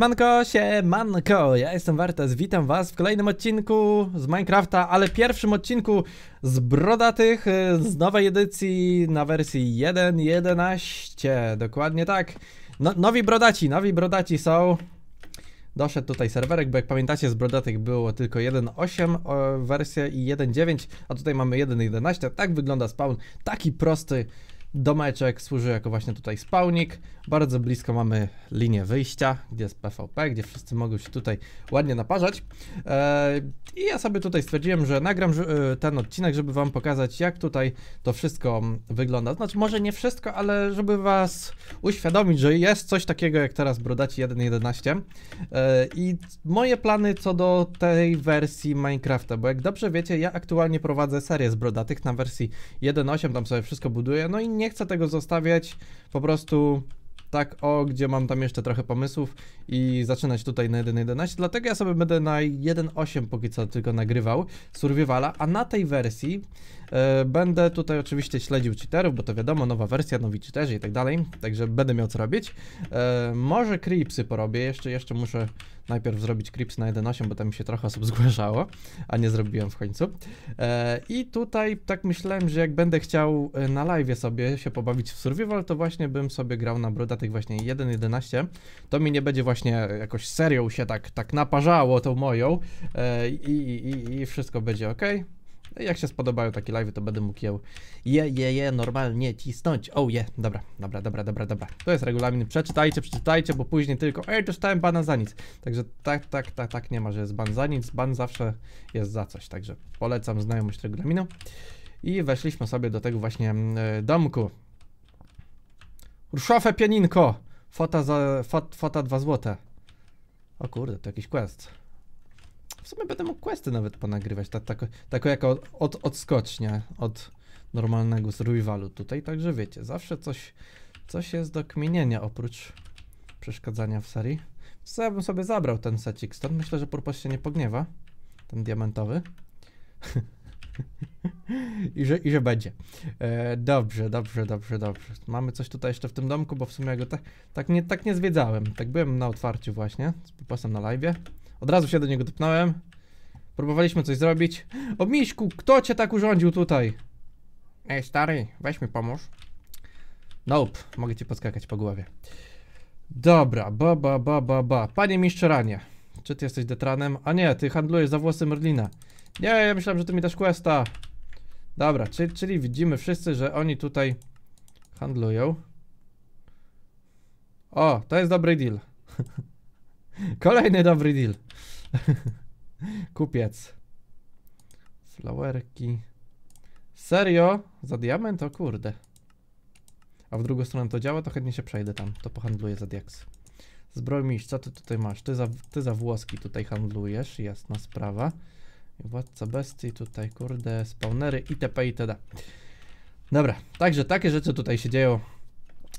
Manko, się manko, ja jestem Wartas, witam was w kolejnym odcinku z Minecrafta, ale pierwszym odcinku z Brodatych, y, z nowej edycji na wersji 1.11, dokładnie tak. No, nowi Brodaci, nowi Brodaci są. Doszedł tutaj serwerek, bo jak pamiętacie z Brodatych było tylko 1.8 wersja i 1.9, a tutaj mamy 1.11, tak wygląda spawn, taki prosty domeczek, służy jako właśnie tutaj spawnik. Bardzo blisko mamy linię wyjścia, gdzie jest PvP, gdzie wszyscy mogą się tutaj ładnie naparzać. E, I ja sobie tutaj stwierdziłem, że nagram e, ten odcinek, żeby wam pokazać, jak tutaj to wszystko wygląda. Znaczy, może nie wszystko, ale żeby was uświadomić, że jest coś takiego jak teraz Brodaci 1.11. E, I moje plany co do tej wersji Minecrafta, bo jak dobrze wiecie, ja aktualnie prowadzę serię z Brodatych na wersji 1.8, tam sobie wszystko buduję, no i nie chcę tego zostawiać po prostu tak o, gdzie mam tam jeszcze trochę pomysłów i zaczynać tutaj na 1.11, dlatego ja sobie będę na 1.8 póki co tylko nagrywał Survivala, a na tej wersji yy, będę tutaj oczywiście śledził cheaterów, bo to wiadomo, nowa wersja, nowi cheaterzy i tak dalej, także będę miał co robić. Yy, może creepsy porobię, jeszcze, jeszcze muszę najpierw zrobić Crips na 1.8, bo tam mi się trochę osób zgłaszało, a nie zrobiłem w końcu. E, I tutaj tak myślałem, że jak będę chciał e, na live sobie się pobawić w survival, to właśnie bym sobie grał na brodatych właśnie 1.11. To mi nie będzie właśnie jakoś serią się tak, tak naparzało tą moją e, i, i, i wszystko będzie ok. Jak się spodobają takie live, to będę mógł je, je, je, je normalnie cisnąć. Oh je, yeah. dobra, dobra, dobra, dobra, dobra. To jest regulamin, przeczytajcie, przeczytajcie, bo później tylko, ej, dostałem bana za nic. Także tak, tak, tak, tak nie ma, że jest ban za nic, ban zawsze jest za coś. Także polecam znajomość regulaminu. I weszliśmy sobie do tego właśnie y, domku. Ruszowe pieninko! Fota za, fot, fota 2 złote. O kurde, to jakiś quest. W sumie będę mógł questy nawet ponagrywać, tak, tak, tako jako od, odskocznia od normalnego z rivalu tutaj, także wiecie, zawsze coś, coś jest do kminienia oprócz przeszkadzania w serii. Co ja bym sobie zabrał ten secik stąd, myślę, że Purpos się nie pogniewa, ten diamentowy. I że, I że będzie. E, dobrze, dobrze, dobrze, dobrze. Mamy coś tutaj jeszcze w tym domku, bo w sumie ja go tak, tak, nie, tak nie zwiedzałem. Tak byłem na otwarciu właśnie, z popasem na live. Od razu się do niego dopnąłem. Próbowaliśmy coś zrobić. O Miśku, kto cię tak urządził tutaj? Ej stary, weź mi pomóż. Nope, mogę ci podskakać po głowie. Dobra, ba ba ba ba ba. Panie mistrzu ranie. Czy ty jesteś detranem? A nie, ty handlujesz za włosy Merlina. Nie, ja myślałem, że ty mi dasz questa. Dobra, czyli widzimy wszyscy, że oni tutaj handlują. O, to jest dobry deal. Kolejny dobry deal. Kupiec. Flowerki. Serio? Za diament? O kurde. A w drugą stronę to działa, to chętnie się przejdę tam. To pohandluję za diaks. Zbrojmiś, co ty tutaj masz? Ty za, ty za włoski tutaj handlujesz, jasna sprawa. Władca bestii tutaj, kurde, spawnery itp. itd. Dobra, także takie rzeczy tutaj się dzieją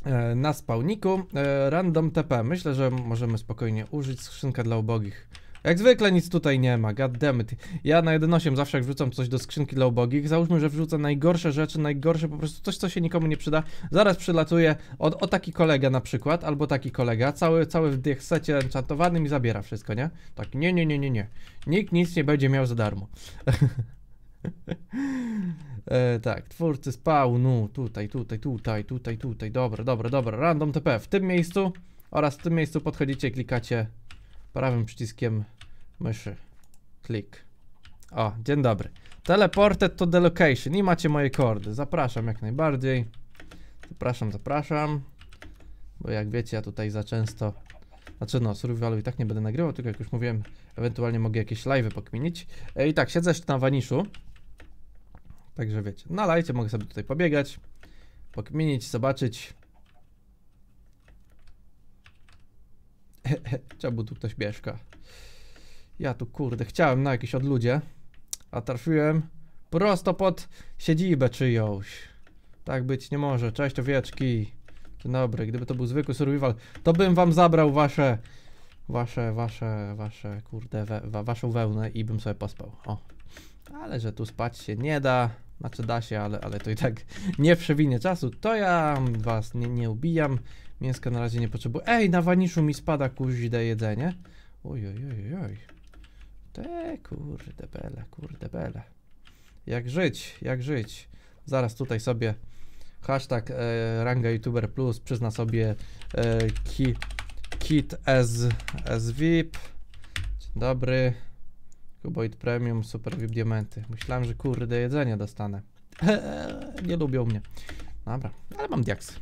e, na spawniku. E, random TP, myślę, że możemy spokojnie użyć skrzynka dla ubogich. Jak zwykle nic tutaj nie ma, goddammit. Ja na 1.8 zawsze jak wrzucam coś do skrzynki dla ubogich, załóżmy, że wrzucę najgorsze rzeczy, najgorsze po prostu coś, co się nikomu nie przyda. Zaraz przylatuje o, o taki kolega na przykład, albo taki kolega, cały, cały w secie enchantowanym i zabiera wszystko, nie? Tak, nie, nie, nie, nie, nie. Nikt nic nie będzie miał za darmo. E, tak, twórcy spawnu, tutaj, tutaj, tutaj, tutaj, tutaj, dobra, dobra, dobra, random TP w tym miejscu oraz w tym miejscu podchodzicie, klikacie prawym przyciskiem myszy. Klik. O, dzień dobry. Teleported to the location i macie moje kordy. Zapraszam jak najbardziej. Zapraszam, zapraszam. Bo jak wiecie, ja tutaj za często... Znaczy no, survivalu i tak nie będę nagrywał, tylko jak już mówiłem, ewentualnie mogę jakieś live'y pokminić. E, I tak, siedzę na waniszu. Także wiecie, na lajcie mogę sobie tutaj pobiegać, pokminić, zobaczyć. Czemu tu ktoś mieszka? Ja tu kurde, chciałem na jakieś odludzie, a trafiłem prosto pod siedzibę czyjąś. Tak być nie może. Cześć owieczki. Dzień dobry. Gdyby to był zwykły survival, to bym wam zabrał wasze, wasze, wasze, wasze, kurde, we, wa, waszą wełnę i bym sobie pospał. O. Ale że tu spać się nie da. Znaczy da się, ale, ale to i tak nie przewinie czasu. To ja was nie, nie ubijam. Mięska na razie nie potrzebuję. Ej, na waniszu mi spada kuźde jedzenie. Oj, oj, oj, oj. Te kurde bele, kurde bele. Jak żyć, jak żyć. Zaraz tutaj sobie hashtag e, ranga youtuber plus przyzna sobie e, ki, kit as as VIP. Dzień dobry. Kuboid Premium, Super VIP Diamenty. Myślałem, że kurde jedzenie dostanę. nie lubią mnie. Dobra, ale mam diaks.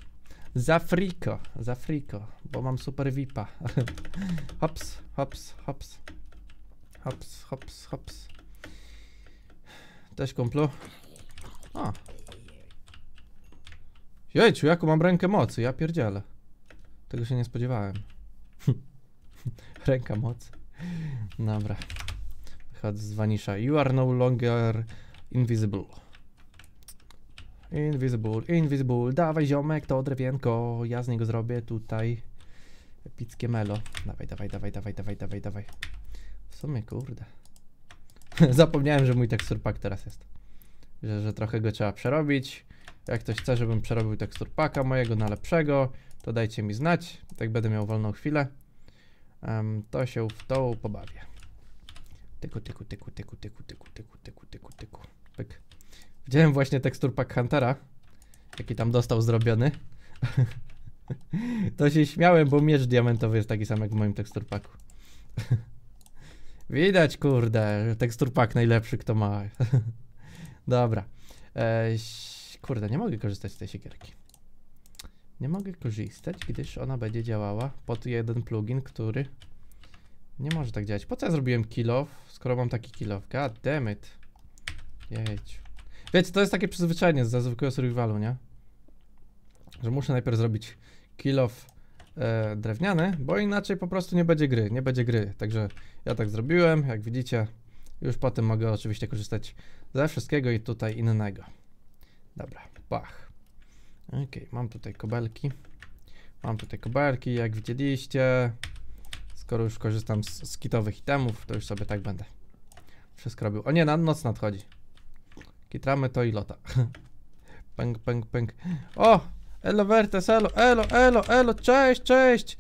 Za friko, za friko, bo mam super VIPa. hops, hops, hops. Hops, hops, hops. Też komplo. A. Jejciu, jaką mam rękę mocy, ja pierdzielę. Tego się nie spodziewałem. Ręka mocy. Dobra. Wychodzę z wanisza. You are no longer invisible. Invisible, invisible. Dawaj ziomek, to drewienko. Ja z niego zrobię tutaj epickie melo. Dawaj, dawaj, dawaj, dawaj, dawaj, dawaj, dawaj. W sumie kurde. Zapomniałem, że mój teksturpak teraz jest. Że, że trochę go trzeba przerobić. Jak ktoś chce, żebym przerobił teksturpaka mojego na lepszego, to dajcie mi znać. Tak będę miał wolną chwilę. Um, to się w to pobawię. Tyku, tyku, tyku, tyku, tyku, tyku, tyku, tyku, tyku, tyku. Pyk. Widziałem właśnie teksturpak Huntera, jaki tam dostał zrobiony. to się śmiałem, bo miecz diamentowy jest taki sam jak w moim teksturpaku. Widać, kurde, tekstur pak najlepszy kto ma. Dobra. kurde, nie mogę korzystać z tej siekierki. Nie mogę korzystać, gdyż ona będzie działała pod jeden plugin, który nie może tak działać. Po co ja zrobiłem kill off, skoro mam taki kill off? God damn it. Jedź. Wiecie, to jest takie przyzwyczajenie ze zwykłego survivalu, nie? Że muszę najpierw zrobić kill off e, drewniany, bo inaczej po prostu nie będzie gry, nie będzie gry. Także ja tak zrobiłem, jak widzicie, już potem mogę oczywiście korzystać ze wszystkiego i tutaj innego. Dobra, pach. Ok, mam tutaj kobelki. Mam tutaj kobelki, jak widzieliście. Skoro już korzystam z, z kitowych itemów, to już sobie tak będę wszystko robił. O nie, na noc nadchodzi. Kitramy to i lota. pęk, pęk, pęk. O! Elo Vertes, elo, elo, elo, elo, cześć, cześć!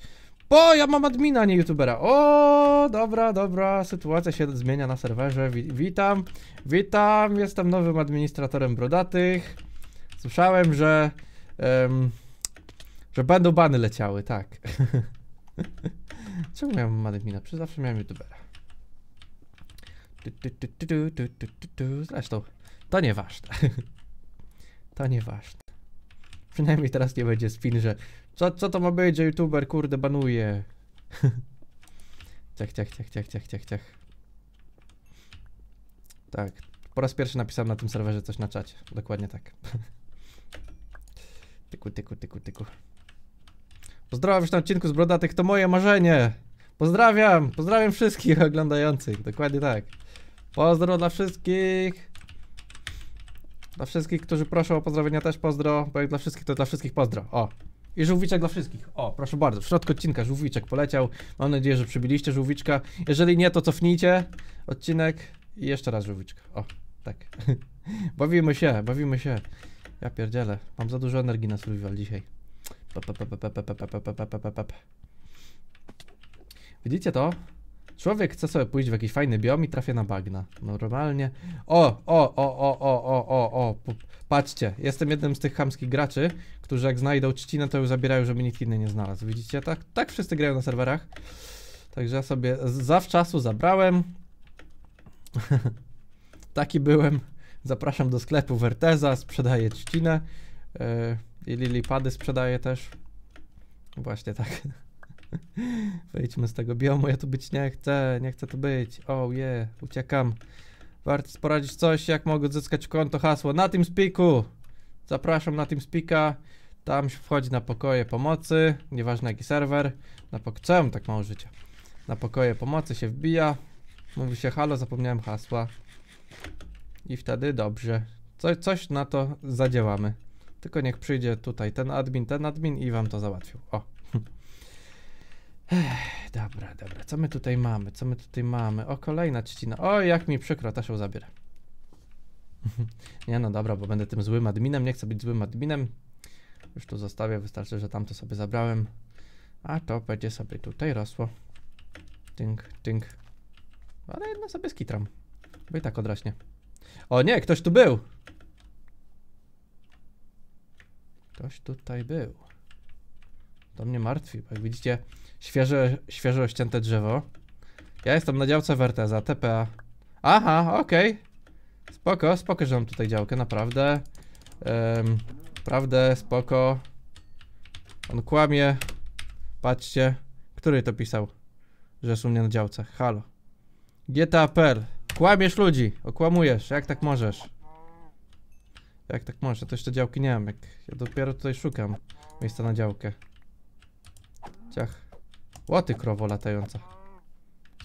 Bo ja mam admina, a nie youtubera. O, dobra, dobra, sytuacja się zmienia na serwerze. Wi witam, witam, jestem nowym administratorem brodatych. Słyszałem, że... Um, że będą bany leciały, tak. Czemu ja mam admina? Przecież zawsze miałem youtubera. Zresztą, to nieważne. To nieważne. Przynajmniej teraz nie będzie spin, że co, co to ma być, że youtuber kurde banuje. ciach, ciach, ciach, ciach, ciach, ciach, ciach. Tak, po raz pierwszy napisałem na tym serwerze coś na czacie. Dokładnie tak. tyku, tyku, tyku, tyku. Pozdrawiam już na odcinku z Brodatych, to moje marzenie. Pozdrawiam, pozdrawiam wszystkich oglądających. Dokładnie tak. Pozdro dla wszystkich. Dla wszystkich, którzy proszą o pozdrowienia też pozdro, bo jak dla wszystkich, to dla wszystkich pozdro. O. I żółwiczek dla wszystkich. O, proszę bardzo, w środku odcinka żółwiczek poleciał. Mam nadzieję, że przybiliście żółwiczka. Jeżeli nie, to cofnijcie odcinek i jeszcze raz żółwiczka. O, tak. bawimy się, bawimy się. Ja pierdzielę, mam za dużo energii na survival dzisiaj. Widzicie to? Człowiek chce sobie pójść w jakiś fajny biom i trafia na bagna. Normalnie. O, o, o, o, o, o, o, o. Patrzcie, jestem jednym z tych chamskich graczy, którzy jak znajdą trzcinę, to już zabierają, żeby nikt inny nie znalazł. Widzicie? Tak, tak wszyscy grają na serwerach. Także ja sobie zawczasu zabrałem. Taki byłem. Zapraszam do sklepu Verteza, sprzedaję trzcinę. Yy, I lilipady sprzedaję też. Właśnie tak. Wejdźmy z tego biomu, ja tu być nie chcę, nie chcę tu być. Oh yeah, uciekam. Warto poradzić coś, jak mogę odzyskać konto hasło na tym spiku. Zapraszam na tym spika. Tam się wchodzi na pokoje pomocy, nieważne jaki serwer. Na pok Co ja tak mało życia? Na pokoje pomocy się wbija. Mówi się halo, zapomniałem hasła. I wtedy dobrze. Co, coś na to zadziałamy. Tylko niech przyjdzie tutaj ten admin, ten admin i wam to załatwił. O. Ech, dobra, dobra, co my tutaj mamy, co my tutaj mamy? O, kolejna trzcina. O, jak mi przykro, też się zabierę. nie no, dobra, bo będę tym złym adminem, nie chcę być złym adminem. Już tu zostawię, wystarczy, że tamto sobie zabrałem. A to będzie sobie tutaj rosło. Tynk, tynk. Ale jedno sobie skitram. Bo i tak odraśnie. O nie, ktoś tu był! Ktoś tutaj był. To mnie martwi, bo jak widzicie, świeże, świeżo ścięte drzewo. Ja jestem na działce Werteza, TPA. Aha, okej. Okay. Spoko, spoko, że mam tutaj działkę, naprawdę. Um, naprawdę, spoko. On kłamie. Patrzcie. Który to pisał? Że jest u mnie na działce. Halo. GTA.pl Kłamiesz ludzi, okłamujesz, jak tak możesz? Jak tak możesz? Ja to jeszcze działki nie mam, jak... Ja dopiero tutaj szukam miejsca na działkę. Ciach łaty krowo latająca.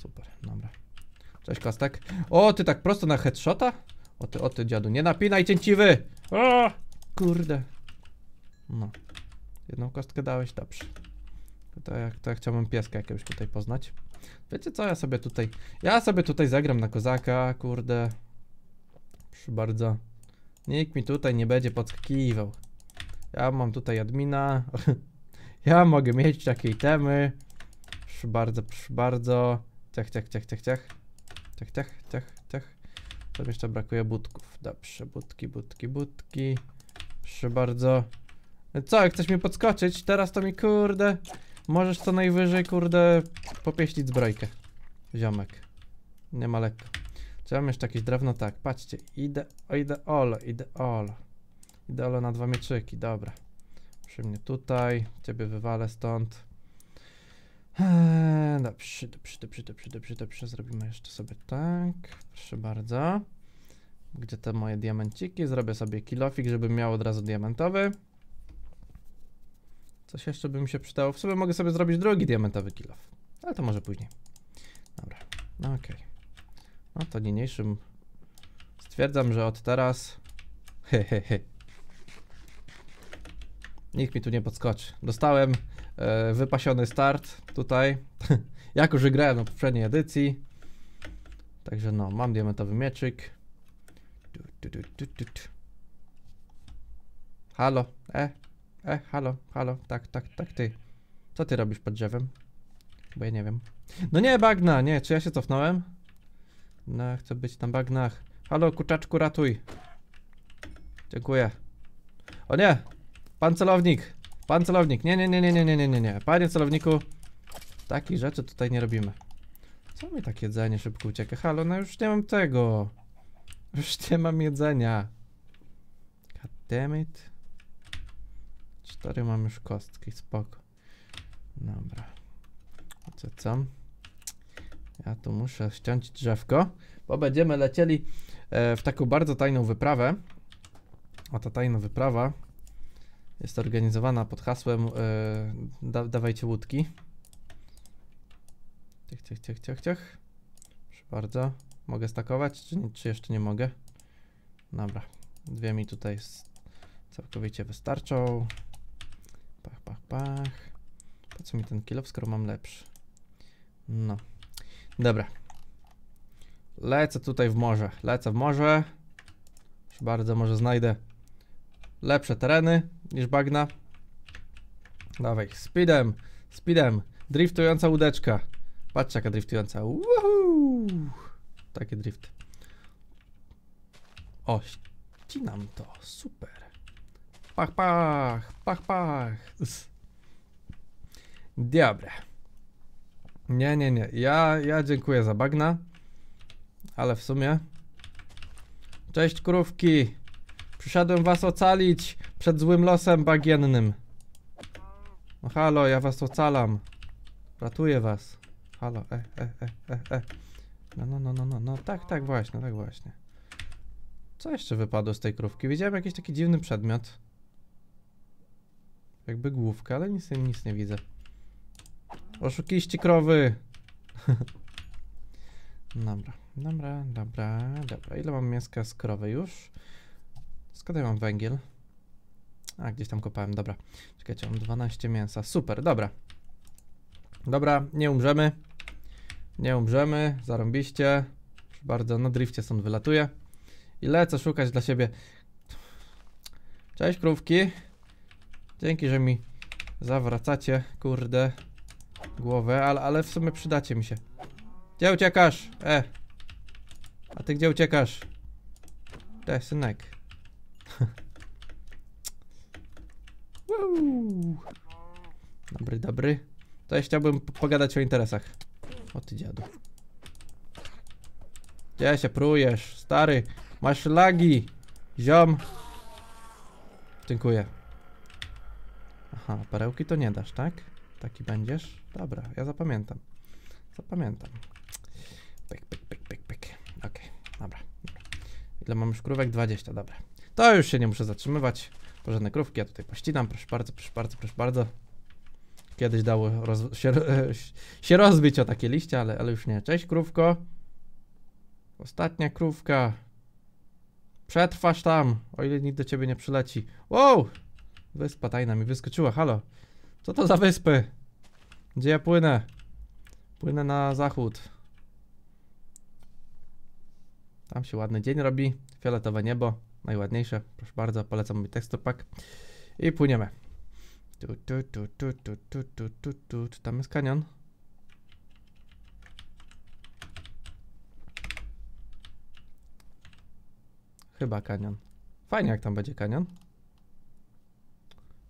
Super, dobra. Cześć Kostek. O, ty tak prosto na headshota? O ty, o ty dziadu, nie napinaj cięciwy! O, kurde. No. Jedną kostkę dałeś, dobrze. To ja, to ja chciałbym pieska jakiegoś tutaj poznać. Wiecie co, ja sobie tutaj, ja sobie tutaj zagram na kozaka, kurde. Proszę bardzo. Nikt mi tutaj nie będzie podskakiwał. Ja mam tutaj admina. ja mogę mieć takie itemy proszę bardzo, proszę bardzo. Ciach, ciach, ciach, ciach, ciach. Ciach, ciach, ciach, ciach. Tam jeszcze brakuje budków. Dobrze, budki, budki, budki. Proszę bardzo. Co, chcesz mi podskoczyć? Teraz to mi kurde. Możesz co najwyżej, kurde, popieścić zbrojkę. Ziomek. Nie ma lekko. Czy mam jeszcze jakieś drewno? Tak, patrzcie. Idę, o, idę olo, idę olo. Idę olo na dwa mieczyki, dobra. Przy mnie tutaj, ciebie wywalę stąd. Eee, dobrze, dobrze, dobrze, dobrze, dobrze, dobrze. Zrobimy jeszcze sobie tak. Proszę bardzo. Gdzie te moje diamenciki? Zrobię sobie kilofik, żebym miał od razu diamentowy. Coś jeszcze by mi się przydało. W sumie mogę sobie zrobić drugi diamentowy kilof. Ale to może później. Dobra, no okej. Okay. No to niniejszym stwierdzam, że od teraz... Hehehe. Nikt mi tu nie podskoczy. Dostałem e, wypasiony start tutaj. Jak już grałem na poprzedniej edycji. Także no, mam diamentowy mieczyk. Halo, e, e, halo, halo, tak, tak, tak, ty. Co ty robisz pod drzewem? Bo ja nie wiem. No nie, bagna, nie, czy ja się cofnąłem? No, chcę być na bagnach. Halo, kuczaczku, ratuj. Dziękuję. O nie, Pan celownik! Pan celownik! Nie, nie, nie, nie, nie, nie, nie, nie, nie. Panie celowniku, takich rzeczy tutaj nie robimy. Co mi tak jedzenie szybko ucieka? Halo, no już nie mam tego. Już nie mam jedzenia. Goddammit. Cztery mam już kostki, spoko. Dobra. Co co? Ja tu muszę ściąć drzewko, bo będziemy lecieli e, w taką bardzo tajną wyprawę. A ta tajna wyprawa jest organizowana pod hasłem yy, da, dawajcie łódki. Ciach, ciach, ciach, ciach, ciach. Proszę bardzo. Mogę stakować, czy, czy jeszcze nie mogę? Dobra, dwie mi tutaj całkowicie wystarczą. Pach, pach, pach. Po co mi ten kilo, skoro mam lepszy? No. Dobra. Lecę tutaj w morze. Lecę w morze. Proszę bardzo, może znajdę lepsze tereny niż bagna. Dawaj, speedem, speedem. Driftująca łódeczka. Patrzcie jaka driftująca. takie Taki drift. O, ścinam to. Super. Pach, pach, pach, pach. Diabre. Nie, nie, nie. Ja, ja dziękuję za bagna. Ale w sumie... Cześć krówki. Przyszedłem was ocalić przed złym losem bagiennym. No halo, ja was ocalam. Ratuję was. Halo, e, e, e, e, e. No, no, no, no, no, no, tak, tak właśnie, tak właśnie. Co jeszcze wypadło z tej krówki? Widziałem jakiś taki dziwny przedmiot. Jakby główkę, ale nic, nic nie widzę. Oszukiści krowy! dobra, dobra, dobra, dobra. Ile mam mięska z krowy już? Skąd ja mam węgiel? A, gdzieś tam kopałem, dobra. Czekajcie, mam 12 mięsa, super, dobra. Dobra, nie umrzemy. Nie umrzemy, zarąbiście. bardzo, na drifcie stąd wylatuje. I lecę szukać dla siebie. Cześć krówki. Dzięki, że mi zawracacie, kurde, głowę, ale, ale w sumie przydacie mi się. Gdzie uciekasz? E! A ty gdzie uciekasz? Cześć, synek dobry, dobry. To ja chciałbym pogadać o interesach. O ty dziadu. Gdzie się prójesz, stary? Masz lagi, ziom. Dziękuję. Aha, perełki to nie dasz, tak? Taki będziesz? Dobra, ja zapamiętam. Zapamiętam. Pyk, pyk, pyk, pyk, pyk. Okej, okay, dobra. Ile mam już krówek? 20, dobra. To już się nie muszę zatrzymywać. Porządne krówki, ja tutaj pościnam, proszę bardzo, proszę bardzo, proszę bardzo. Kiedyś dało roz się, e, się, rozbić o takie liście, ale, ale już nie. Cześć krówko. Ostatnia krówka. Przetrwasz tam, o ile nikt do ciebie nie przyleci. Wow! Wyspa tajna mi wyskoczyła, halo. Co to za wyspy? Gdzie ja płynę? Płynę na zachód. Tam się ładny dzień robi, fioletowe niebo najładniejsze. Proszę bardzo, polecam mój tekstopak. I płyniemy. Tu, tu, tu, tu, tu, tu, tu, tu, tu. Czy tam jest kanion? Chyba kanion. Fajnie jak tam będzie kanion.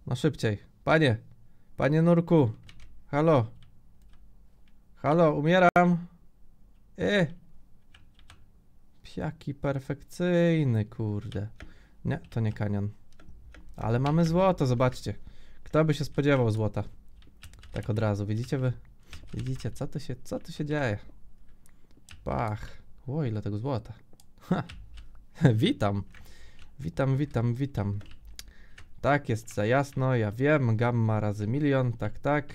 No szybciej. Panie! Panie nurku! Halo! Halo, umieram! E! Jaki perfekcyjny, kurde. Nie, to nie kanion. Ale mamy złoto, zobaczcie. Kto by się spodziewał złota? Tak od razu, widzicie wy? Widzicie, co tu się, co tu się dzieje? Pach. Ło, ile tego złota. Ha. witam. Witam, witam, witam. Tak, jest za jasno, ja wiem. Gamma razy milion, tak, tak.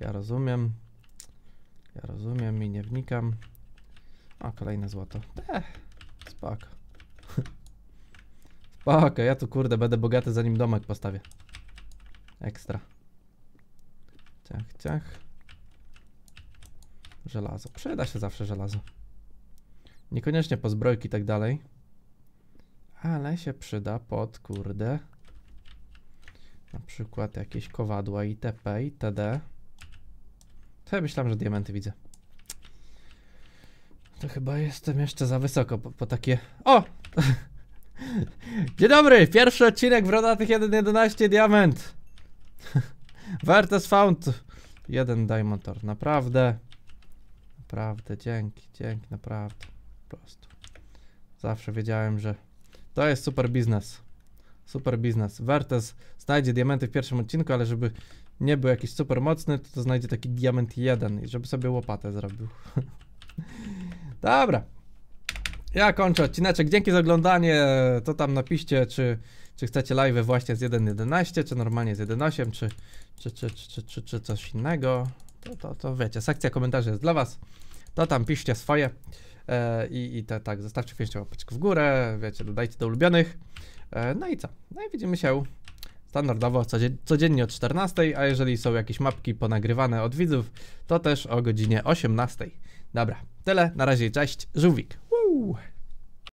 Ja rozumiem. Ja rozumiem i nie wnikam. A, kolejne złoto. Ech, spoko. spoko, ja tu kurde będę bogaty zanim domek postawię. Ekstra. Ciach, ciach. Żelazo. Przyda się zawsze żelazo. Niekoniecznie po zbrojki i tak dalej. Ale się przyda pod, kurde. Na przykład jakieś kowadła itp. itd. To ja myślałem, że diamenty widzę. To chyba jestem jeszcze za wysoko po, po takie... O! Dzień dobry! Pierwszy odcinek w Rodatych 1.11 Diament! Vertes Found! Jeden Diamond Tor, naprawdę. Naprawdę, dzięki, dzięki, naprawdę. Po prostu. Zawsze wiedziałem, że to jest super biznes. Super biznes. Vertes znajdzie diamenty w pierwszym odcinku, ale żeby nie był jakiś super mocny, to, to znajdzie taki diament jeden i żeby sobie łopatę zrobił. Dobra. Ja kończę odcineczek. Dzięki za oglądanie. To tam napiszcie, czy, czy chcecie live właśnie z 1.11, czy normalnie z 1.8, czy, czy, czy, czy, czy, czy, coś innego. To, to, to wiecie, sekcja komentarzy jest dla was. To tam piszcie swoje. E, I, i te, tak, zostawcie pięścią łapeczek w górę, wiecie, dodajcie do ulubionych. E, no i co? No i widzimy się standardowo codziennie od 14, a jeżeli są jakieś mapki ponagrywane od widzów, to też o godzinie 18. Dobra, tyle, na razie, cześć, żółwik. Woo!